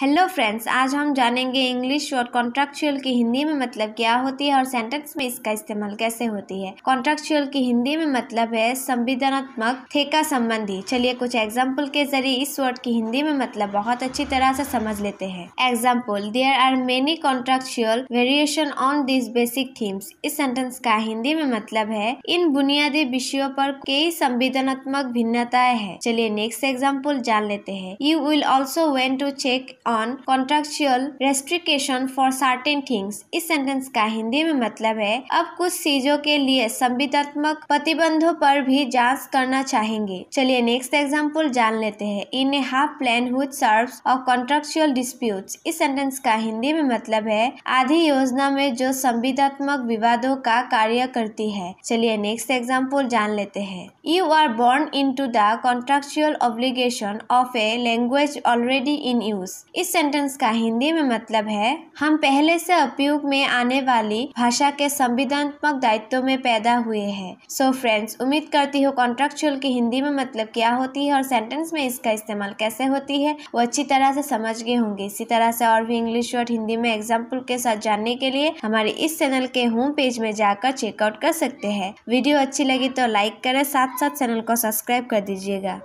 hello friends आज हम जानेंगे इंग्लिश और कॉन्ट्रेक्चुअल की हिंदी में मतलब क्या होती है और सेंटेंस में इसका इस्तेमाल कैसे होती है कॉन्ट्रेक्चुअल की हिंदी में मतलब है संविधानात्मक ठेका संबंधी चलिए कुछ एग्जाम्पल के जरिए इस वर्ड की हिंदी में मतलब बहुत अच्छी तरह से समझ लेते हैं example there are many contractual variation on this basic themes इस सेंटेंस का हिंदी में मतलब है इन बुनियादी विषयों पर कई संविधानात्मक भिन्नताएं हैं चलिए नेक्स्ट एग्जाम्पल जान लेते हैं you will also want to check on contractual restriction for certain things इस सेंटेंस का हिंदी में मतलब है अब कुछ चीजों के लिए संविदात्मक प्रतिबंधों पर भी जांच करना चाहेंगे चलिए नेक्स्ट एग्जाम्पल जान लेते हैं इन ए हाफ प्लान हुई सर्व और कॉन्ट्रेक्चुअल डिस्प्यूट इस सेंटेंस का हिंदी में मतलब है आधी योजना में जो संविदात्मक विवादों का कार्य करती है चलिए नेक्स्ट एग्जाम्पल जान लेते हैं you are born into the contractual obligation of a language already in use इस सेंटेंस का हिंदी में मतलब है हम पहले से उपयोग में आने वाली भाषा के संविधानात्मक दायित्व में पैदा हुए हैं सो फ्रेंड्स उम्मीद करती हूँ कॉन्ट्रेक्चुअल की हिंदी में मतलब क्या होती है और सेंटेंस में इसका इस्तेमाल कैसे होती है वो अच्छी तरह से समझ गए होंगे इसी तरह से और भी इंग्लिश और हिंदी में एग्जाम्पल के साथ जानने के लिए हमारे इस चैनल के होम पेज में जाकर चेकआउट कर सकते हैं वीडियो अच्छी लगी तो लाइक करें साथ साथ चैनल को सब्सक्राइब कर दीजिएगा